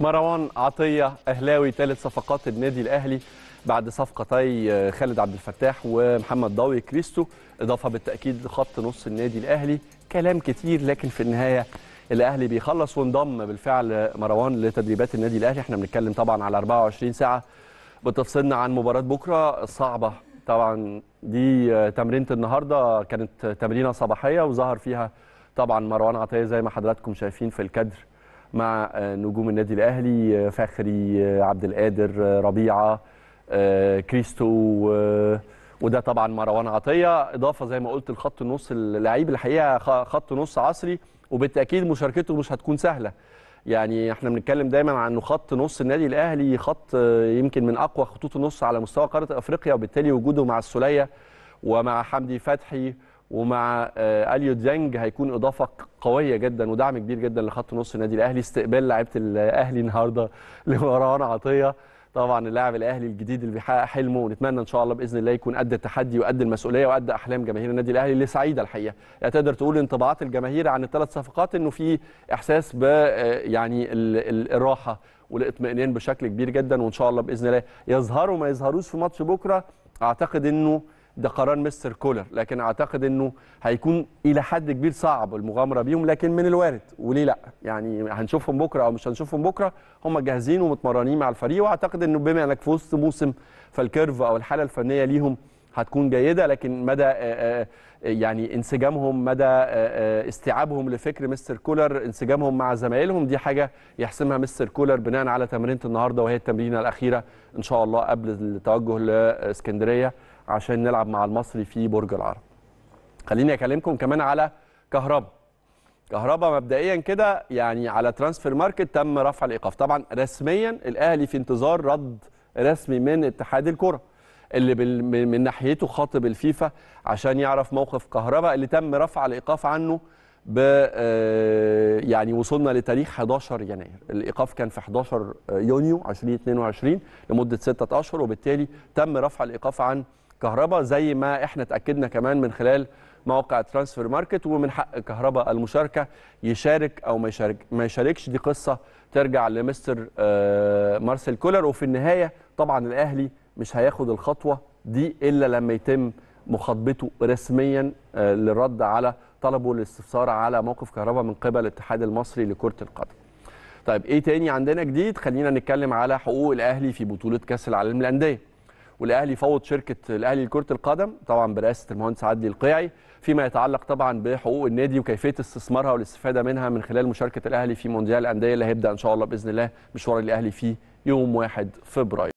مروان عطيه اهلاوي ثالث صفقات النادي الاهلي بعد صفقتي آه، خالد عبد الفتاح ومحمد ضوي كريستو اضافه بالتاكيد لخط نص النادي الاهلي كلام كتير لكن في النهايه الاهلي بيخلص وانضم بالفعل مروان لتدريبات النادي الاهلي احنا بنتكلم طبعا على 24 ساعه بتفصلنا عن مباراه بكره الصعبه طبعا دي آه، تمرينه النهارده كانت تمرينه صباحيه وظهر فيها طبعا مروان عطيه زي ما حضراتكم شايفين في الكادر مع آه، نجوم النادي الاهلي آه، فخري آه، عبد القادر ربيعه كريستو وده طبعا مروان عطيه اضافه زي ما قلت لخط النص اللعيب الحقيقه خط نص عصري وبالتاكيد مشاركته مش هتكون سهله يعني احنا بنتكلم دايما عن انه خط نص النادي الاهلي خط يمكن من اقوى خطوط النص على مستوى قاره افريقيا وبالتالي وجوده مع السوليه ومع حمدي فتحي ومع آه، اليو ديانج هيكون اضافه قويه جدا ودعم كبير جدا لخط نص النادي الاهلي استقبال لعيبه الاهلي النهارده لمروان عطيه طبعا اللاعب الاهلي الجديد اللي بيحقق حلمه ونتمنى ان شاء الله باذن الله يكون قد التحدي وقد المسؤوليه وقد احلام جماهير النادي الاهلي اللي سعيده الحقيقه يعني تقدر تقول انطباعات الجماهير عن الثلاث صفقات انه في احساس ب آه، يعني الراحه والاطمئنان بشكل كبير جدا وان شاء الله باذن الله يظهروا ما يظهروش في ماتش بكره اعتقد انه ده قرار مستر كولر لكن اعتقد انه هيكون الى حد كبير صعب المغامره بيهم لكن من الوارد وليه لا يعني هنشوفهم بكره او مش هنشوفهم بكره هم جاهزين ومتمرنين مع الفريق واعتقد انه بما انك في وسط موسم فالكيرف او الحاله الفنيه ليهم هتكون جيده لكن مدى يعني انسجامهم مدى استيعابهم لفكر مستر كولر انسجامهم مع زمايلهم دي حاجه يحسمها مستر كولر بناء على تمرينه النهارده وهي التمرينه الاخيره ان شاء الله قبل التوجه لاسكندريه عشان نلعب مع المصري في برج العرب خليني اكلمكم كمان على كهربا كهربا مبدئيا كده يعني على ترانسفير ماركت تم رفع الايقاف طبعا رسميا الاهلي في انتظار رد رسمي من اتحاد الكره اللي من ناحيته خاطب الفيفا عشان يعرف موقف كهربا اللي تم رفع الايقاف عنه ب آه، يعني وصلنا لتاريخ 11 يناير الايقاف كان في 11 يونيو 2022 لمده 6 اشهر وبالتالي تم رفع الايقاف عن كهرباء زي ما احنا اتاكدنا كمان من خلال موقع ترانسفير ماركت ومن حق كهرباء المشاركه يشارك او ما يشارك ما يشاركش دي قصه ترجع لمستر آه، مارسيل كولر وفي النهايه طبعا الاهلي مش هياخد الخطوه دي الا لما يتم مخاطبته رسميا آه، للرد على طلبه الاستفسار على موقف كهرباء من قبل الاتحاد المصري لكره القدم. طيب ايه تاني عندنا جديد؟ خلينا نتكلم على حقوق الاهلي في بطوله كاس العالم للانديه. والاهلي فوض شركه الاهلي لكره القدم طبعا برئاسه المهندس عدلي القيعي فيما يتعلق طبعا بحقوق النادي وكيفيه استثمارها والاستفاده منها من خلال مشاركه الاهلي في مونديال الانديه اللي هيبدا ان شاء الله باذن الله مشوار الاهلي فيه يوم 1 فبراير